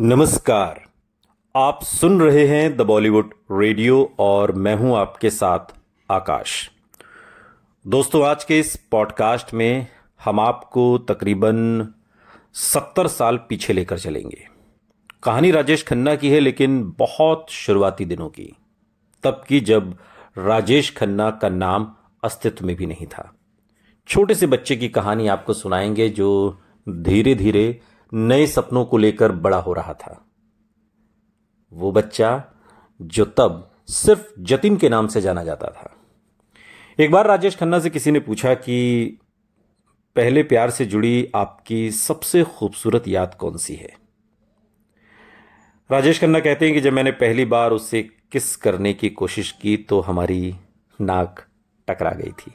नमस्कार आप सुन रहे हैं द बॉलीवुड रेडियो और मैं हूं आपके साथ आकाश दोस्तों आज के इस पॉडकास्ट में हम आपको तकरीबन सत्तर साल पीछे लेकर चलेंगे कहानी राजेश खन्ना की है लेकिन बहुत शुरुआती दिनों की तब की जब राजेश खन्ना का नाम अस्तित्व में भी नहीं था छोटे से बच्चे की कहानी आपको सुनाएंगे जो धीरे धीरे नए सपनों को लेकर बड़ा हो रहा था वो बच्चा जो तब सिर्फ जतिन के नाम से जाना जाता था एक बार राजेश खन्ना से किसी ने पूछा कि पहले प्यार से जुड़ी आपकी सबसे खूबसूरत याद कौन सी है राजेश खन्ना कहते हैं कि जब मैंने पहली बार उसे किस करने की कोशिश की तो हमारी नाक टकरा गई थी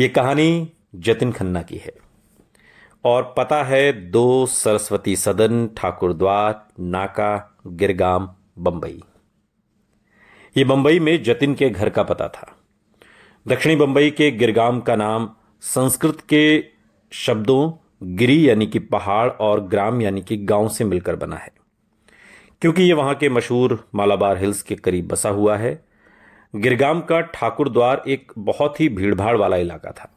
ये कहानी जतिन खन्ना की है और पता है दो सरस्वती सदन ठाकुर द्वार नाका गिरगाम बंबई ये बंबई में जतिन के घर का पता था दक्षिणी बंबई के गिरगाम का नाम संस्कृत के शब्दों गिरी यानी कि पहाड़ और ग्राम यानी कि गांव से मिलकर बना है क्योंकि ये वहां के मशहूर मालाबार हिल्स के करीब बसा हुआ है गिरगाम का ठाकुर द्वार एक बहुत ही भीड़भाड़ वाला इलाका था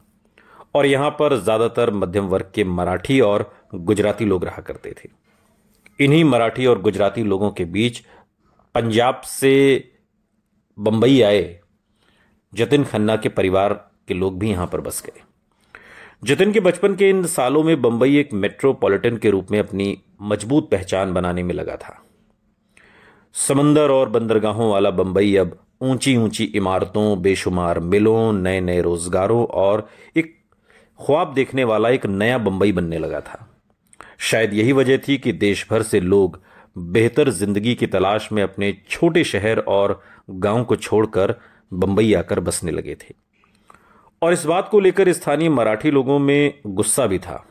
और यहां पर ज़्यादातर मध्यम वर्ग के मराठी और गुजराती लोग रहा करते थे इन्हीं मराठी और गुजराती लोगों के बीच पंजाब से बंबई आए जतिन खन्ना के परिवार के लोग भी यहां पर बस गए जतिन के बचपन के इन सालों में बंबई एक मेट्रोपॉलिटन के रूप में अपनी मजबूत पहचान बनाने में लगा था समंदर और बंदरगाहों वाला बंबई अब ऊंची ऊंची इमारतों बेशुमार मिलों नए नए रोजगारों और एक ख्वाब देखने वाला एक नया बंबई बनने लगा था शायद यही वजह थी कि देश भर से लोग बेहतर जिंदगी की तलाश में अपने छोटे शहर और गांव को छोड़कर बंबई आकर बसने लगे थे और इस बात को लेकर स्थानीय मराठी लोगों में गुस्सा भी था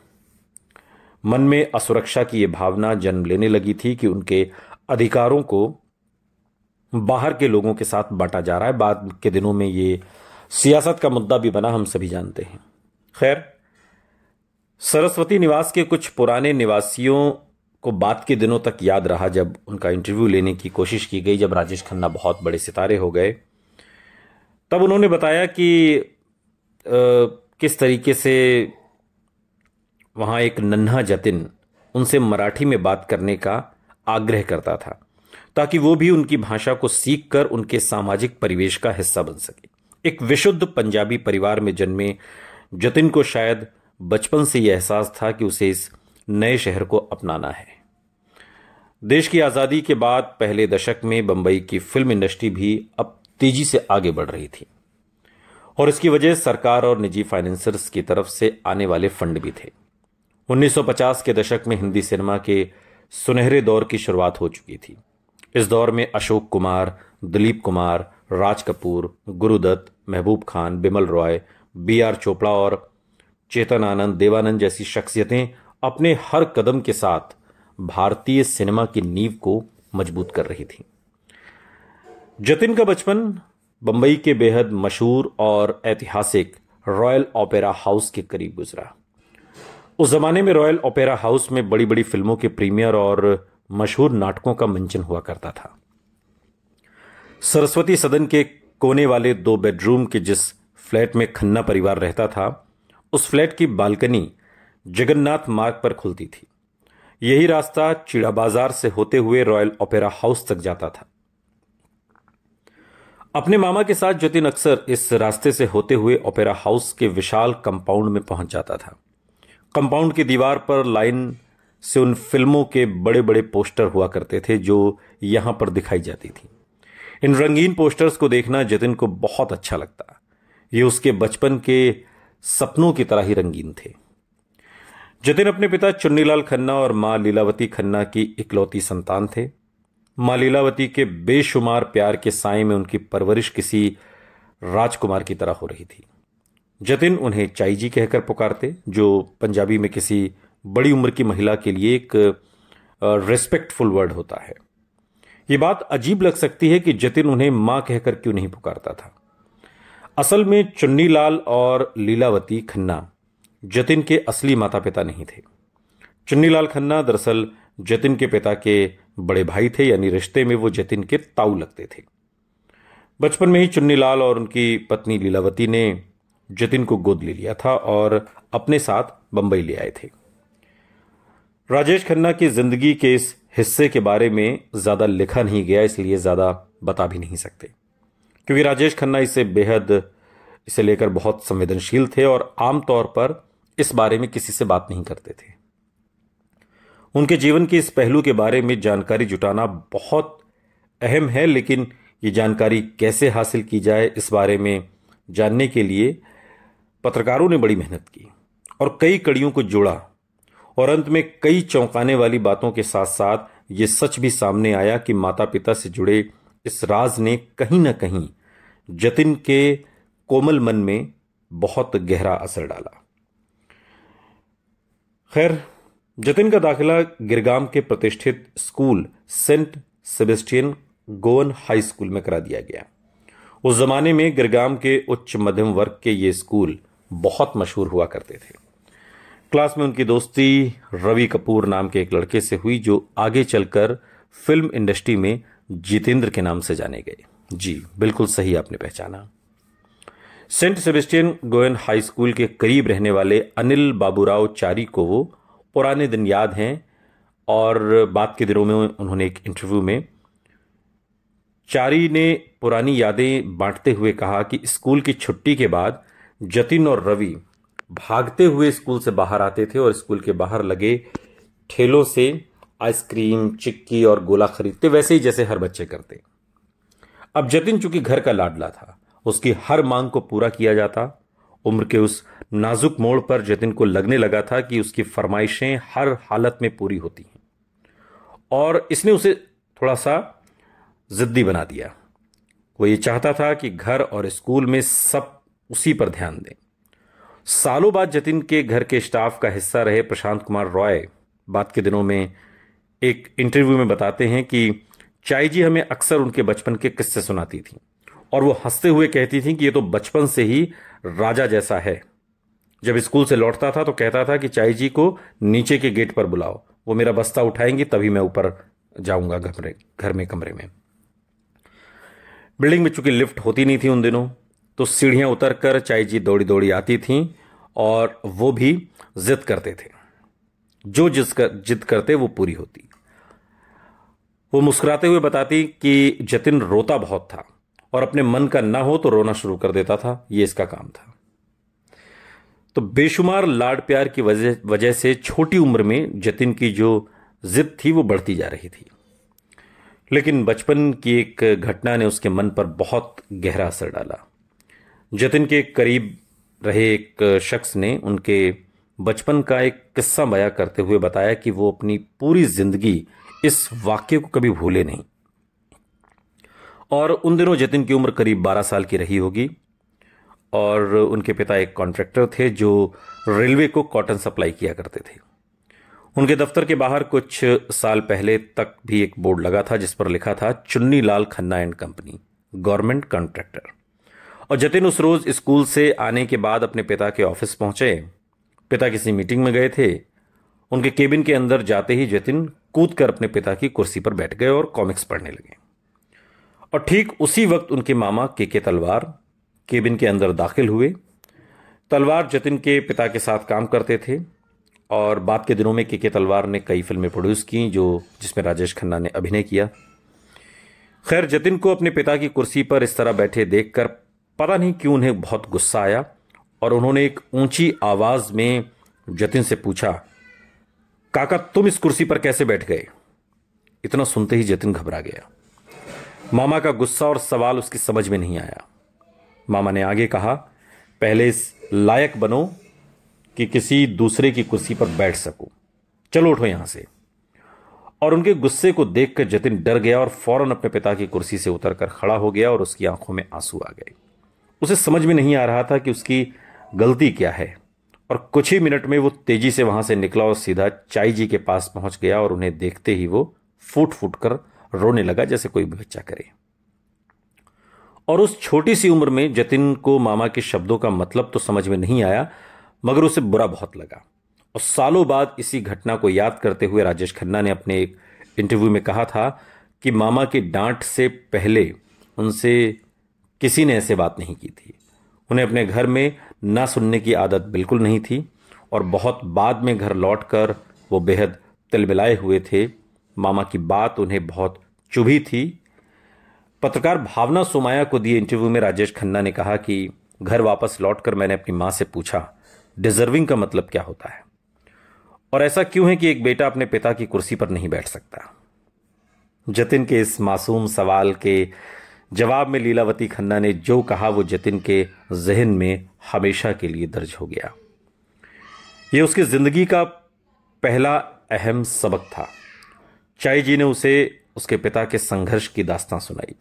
मन में असुरक्षा की यह भावना जन्म लेने लगी थी कि उनके अधिकारों को बाहर के लोगों के साथ बांटा जा रहा है बाद के दिनों में ये सियासत का मुद्दा भी बना हम सभी जानते हैं खैर सरस्वती निवास के कुछ पुराने निवासियों को बाद के दिनों तक याद रहा जब उनका इंटरव्यू लेने की कोशिश की गई जब राजेश खन्ना बहुत बड़े सितारे हो गए तब उन्होंने बताया कि आ, किस तरीके से वहाँ एक नन्हा जतिन उनसे मराठी में बात करने का आग्रह करता था ताकि वो भी उनकी भाषा को सीख कर उनके सामाजिक परिवेश का हिस्सा बन सके एक विशुद्ध पंजाबी परिवार में जन्मे जतिन को शायद बचपन से यह एहसास था कि उसे इस नए शहर को अपनाना है देश की आज़ादी के बाद पहले दशक में बंबई की फिल्म इंडस्ट्री भी अब तेजी से आगे बढ़ रही थी और इसकी वजह सरकार और निजी फाइनेंसर्स की तरफ से आने वाले फंड भी थे 1950 के दशक में हिंदी सिनेमा के सुनहरे दौर की शुरुआत हो चुकी थी इस दौर में अशोक कुमार दिलीप कुमार राज कपूर गुरुदत्त महबूब खान बिमल रॉय बी आर चोपड़ा और चेतन आनंद देवानंद जैसी शख्सियतें अपने हर कदम के साथ भारतीय सिनेमा की नींव को मजबूत कर रही थी जतिन का बचपन बंबई के बेहद मशहूर और ऐतिहासिक रॉयल ओपेरा हाउस के करीब गुजरा उस जमाने में रॉयल ओपेरा हाउस में बड़ी बड़ी फिल्मों के प्रीमियर और मशहूर नाटकों का मंचन हुआ करता था सरस्वती सदन के कोने वाले दो बेडरूम के जिस फ्लैट में खन्ना परिवार रहता था उस फ्लैट की बालकनी जगन्नाथ मार्ग पर खुलती थी यही रास्ता चिड़ा बाजार से होते हुए रॉयल ओपेरा हाउस तक जाता था अपने मामा के साथ जतिन अक्सर इस रास्ते से होते हुए ओपेरा हाउस के विशाल कंपाउंड में पहुंच जाता था कंपाउंड की दीवार पर लाइन से उन फिल्मों के बड़े बड़े पोस्टर हुआ करते थे जो यहां पर दिखाई जाती थी इन रंगीन पोस्टर्स को देखना जतिन को बहुत अच्छा लगता ये उसके बचपन के सपनों की तरह ही रंगीन थे जतिन अपने पिता चुन्नीलाल खन्ना और मां लीलावती खन्ना की इकलौती संतान थे मां लीलावती के बेशुमार प्यार के साय में उनकी परवरिश किसी राजकुमार की तरह हो रही थी जतिन उन्हें चाई जी कहकर पुकारते जो पंजाबी में किसी बड़ी उम्र की महिला के लिए एक रेस्पेक्टफुल वर्ड होता है ये बात अजीब लग सकती है कि जतिन उन्हें मां कहकर क्यों नहीं पुकारता था असल में चुन्नीलाल और लीलावती खन्ना जतिन के असली माता पिता नहीं थे चुन्नीलाल खन्ना दरअसल जतिन के पिता के बड़े भाई थे यानी रिश्ते में वो जतिन के ताऊ लगते थे बचपन में ही चुन्नीलाल और उनकी पत्नी लीलावती ने जतिन को गोद ले लिया था और अपने साथ बंबई ले आए थे राजेश खन्ना की जिंदगी के इस हिस्से के बारे में ज्यादा लिखा नहीं गया इसलिए ज्यादा बता भी नहीं सकते क्योंकि राजेश खन्ना इसे बेहद इसे लेकर बहुत संवेदनशील थे और आमतौर पर इस बारे में किसी से बात नहीं करते थे उनके जीवन के इस पहलू के बारे में जानकारी जुटाना बहुत अहम है लेकिन ये जानकारी कैसे हासिल की जाए इस बारे में जानने के लिए पत्रकारों ने बड़ी मेहनत की और कई कड़ियों को जोड़ा और अंत में कई चौंकाने वाली बातों के साथ साथ ये सच भी सामने आया कि माता पिता से जुड़े इस राज ने कहीं ना कहीं जतिन के कोमल मन में बहुत गहरा असर डाला खैर जतिन का दाखिला गिरगाम के प्रतिष्ठित school saint Sebastian Goan high school में करा दिया गया उस जमाने में गिरगाम के उच्च मध्यम वर्ग के ये स्कूल बहुत मशहूर हुआ करते थे क्लास में उनकी दोस्ती रवि कपूर नाम के एक लड़के से हुई जो आगे चलकर फिल्म इंडस्ट्री में जितेंद्र के नाम से जाने गए जी बिल्कुल सही आपने पहचाना saint Sebastian Goan high school के करीब रहने वाले अनिल बाबूराव चारी को वो पुराने दिन याद हैं और बाद के दिनों में उन्होंने एक इंटरव्यू में चारी ने पुरानी यादें बांटते हुए कहा कि स्कूल की छुट्टी के बाद जतिन और रवि भागते हुए स्कूल से बाहर आते थे और स्कूल के बाहर लगे ठेलों से आइसक्रीम चिक्की और गोला खरीदते वैसे ही जैसे हर बच्चे करते अब जतिन चूंकि घर का लाडला था उसकी हर मांग को पूरा किया जाता उम्र के उस नाजुक मोड़ पर जतिन को लगने लगा था कि उसकी फरमाइशें हर हालत में पूरी होती हैं और इसने उसे थोड़ा सा ज़िद्दी बना दिया वो ये चाहता था कि घर और स्कूल में सब उसी पर ध्यान दें सालों बाद जतिन के घर के स्टाफ का हिस्सा रहे प्रशांत कुमार रॉय बाद के दिनों में एक इंटरव्यू में बताते हैं कि चाई जी हमें अक्सर उनके बचपन के किस्से सुनाती थी और वो हंसते हुए कहती थी कि ये तो बचपन से ही राजा जैसा है जब स्कूल से लौटता था तो कहता था कि चाई जी को नीचे के गेट पर बुलाओ वो मेरा बस्ता उठाएंगी तभी मैं ऊपर जाऊंगा घर घर में कमरे में बिल्डिंग में चूंकि लिफ्ट होती नहीं थी उन दिनों तो सीढ़ियां उतर कर चाई जी दौड़ी दौड़ी आती थीं और वो भी जिद करते थे जो जिस कर, जिद करते वो पूरी होती वो मुस्कुराते हुए बताती कि जतिन रोता बहुत था और अपने मन का ना हो तो रोना शुरू कर देता था ये इसका काम था तो बेशुमार लाड प्यार की वजह से छोटी उम्र में जतिन की जो जिद थी वो बढ़ती जा रही थी लेकिन बचपन की एक घटना ने उसके मन पर बहुत गहरा असर डाला जतिन के करीब रहे एक शख्स ने उनके बचपन का एक किस्सा बयां करते हुए बताया कि वो अपनी पूरी जिंदगी इस वाक्य को कभी भूले नहीं और उन दिनों जतिन की उम्र करीब 12 साल की रही होगी और उनके पिता एक कॉन्ट्रैक्टर थे जो रेलवे को कॉटन सप्लाई किया करते थे उनके दफ्तर के बाहर कुछ साल पहले तक भी एक बोर्ड लगा था जिस पर लिखा था Chunni Lal Khanna and company government contractor और जतिन उस रोज स्कूल से आने के बाद अपने पिता के ऑफिस पहुंचे पिता किसी मीटिंग में गए थे उनके केबिन के अंदर जाते ही जतिन कूद कर अपने पिता की कुर्सी पर बैठ गए और कॉमिक्स पढ़ने लगे और ठीक उसी वक्त उनके मामा के के तलवार केबिन के अंदर दाखिल हुए तलवार जतिन के पिता के साथ काम करते थे और बाद के दिनों में के के तलवार ने कई फिल्में प्रोड्यूस की जो जिसमें राजेश खन्ना ने अभिनय किया खैर जतिन को अपने पिता की कुर्सी पर इस तरह बैठे देखकर पता नहीं क्यों उन्हें बहुत गुस्सा आया और उन्होंने एक ऊंची आवाज में जतिन से पूछा काका तुम इस कुर्सी पर कैसे बैठ गए इतना सुनते ही जतिन घबरा गया मामा का गुस्सा और सवाल उसकी समझ में नहीं आया मामा ने आगे कहा पहले इस लायक बनो कि किसी दूसरे की कुर्सी पर बैठ सको चलो उठो यहां से और उनके गुस्से को देखकर जतिन डर गया और फौरन अपने पिता की कुर्सी से उतरकर खड़ा हो गया और उसकी आंखों में आंसू आ गए उसे समझ में नहीं आ रहा था कि उसकी गलती क्या है और कुछ ही मिनट में वो तेजी से वहां से निकला और सीधा चाई जी के पास पहुंच गया और उन्हें देखते ही वो फूट फूट कर रोने लगा जैसे कोई बच्चा करे और उस छोटी सी उम्र में जतिन को मामा के शब्दों का मतलब तो समझ में नहीं आया मगर उसे बुरा बहुत लगा और सालों बाद इसी घटना को याद करते हुए राजेश खन्ना ने अपने एक इंटरव्यू में कहा था कि मामा की डांट से पहले उनसे किसी ने ऐसे बात नहीं की थी उन्हें अपने घर में ना सुनने की आदत बिल्कुल नहीं थी और बहुत बाद में घर लौटकर वो बेहद तिलबिलाए हुए थे मामा की बात उन्हें बहुत चुभी थी पत्रकार भावना सोमाया को दिए इंटरव्यू में राजेश खन्ना ने कहा कि घर वापस लौटकर मैंने अपनी माँ से पूछा डिजर्विंग का मतलब क्या होता है और ऐसा क्यों है कि एक बेटा अपने पिता की कुर्सी पर नहीं बैठ सकता जतिन के इस मासूम सवाल के जवाब में लीलावती खन्ना ने जो कहा वो जतिन के जहन में हमेशा के लिए दर्ज हो गया ये उसकी ज़िंदगी का पहला अहम सबक था चाई जी ने उसे उसके पिता के संघर्ष की दास्तां सुनाई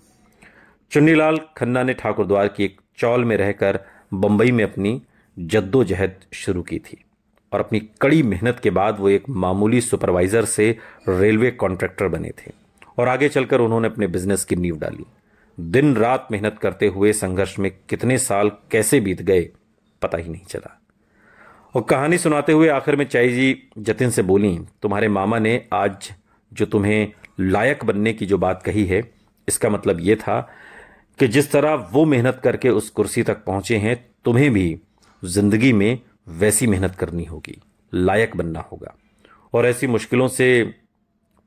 चुन्नीलाल खन्ना ने ठाकुर द्वार की एक चौल में रहकर बंबई में अपनी जद्दोजहद शुरू की थी और अपनी कड़ी मेहनत के बाद वो एक मामूली सुपरवाइज़र से रेलवे कॉन्ट्रैक्टर बने थे और आगे चलकर उन्होंने अपने बिजनेस की नींव डाली दिन रात मेहनत करते हुए संघर्ष में कितने साल कैसे बीत गए पता ही नहीं चला और कहानी सुनाते हुए आखिर में चाई जी जतिन से बोली तुम्हारे मामा ने आज जो तुम्हें लायक बनने की जो बात कही है इसका मतलब ये था कि जिस तरह वो मेहनत करके उस कुर्सी तक पहुंचे हैं तुम्हें भी जिंदगी में वैसी मेहनत करनी होगी लायक बनना होगा और ऐसी मुश्किलों से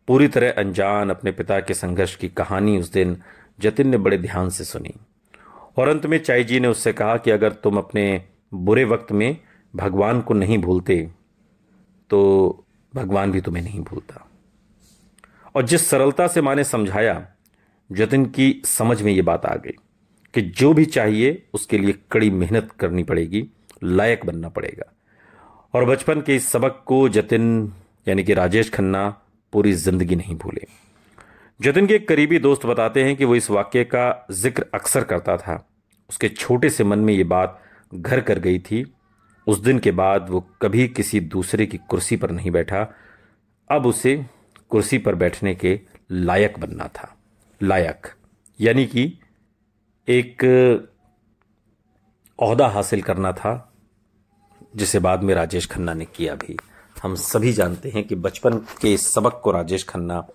पूरी तरह अनजान अपने पिता के संघर्ष की कहानी उस दिन जतिन ने बड़े ध्यान से सुनी और अंत में चाई जी ने उससे कहा कि अगर तुम अपने बुरे वक्त में भगवान को नहीं भूलते तो भगवान भी तुम्हें नहीं भूलता और जिस सरलता से माँ ने समझाया जतिन की समझ में ये बात आ गई कि जो भी चाहिए उसके लिए कड़ी मेहनत करनी पड़ेगी लायक बनना पड़ेगा और बचपन के इस सबक को जतिन यानी कि राजेश खन्ना पूरी जिंदगी नहीं भूले जतिन के एक करीबी दोस्त बताते हैं कि वो इस वाक्य का जिक्र अक्सर करता था उसके छोटे से मन में ये बात घर कर गई थी उस दिन के बाद वो कभी किसी दूसरे की कुर्सी पर नहीं बैठा अब उसे कुर्सी पर बैठने के लायक बनना था लायक यानी कि एक अहदा हासिल करना था जिसे बाद में राजेश खन्ना ने किया भी हम सभी जानते हैं कि बचपन के इस सबक को राजेश खन्ना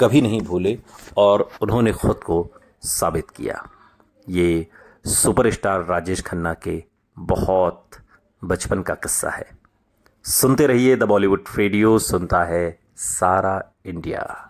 कभी नहीं भूले और उन्होंने खुद को साबित किया ये सुपरस्टार राजेश खन्ना के बहुत बचपन का किस्सा है सुनते रहिए द बॉलीवुड रेडियो सुनता है सारा इंडिया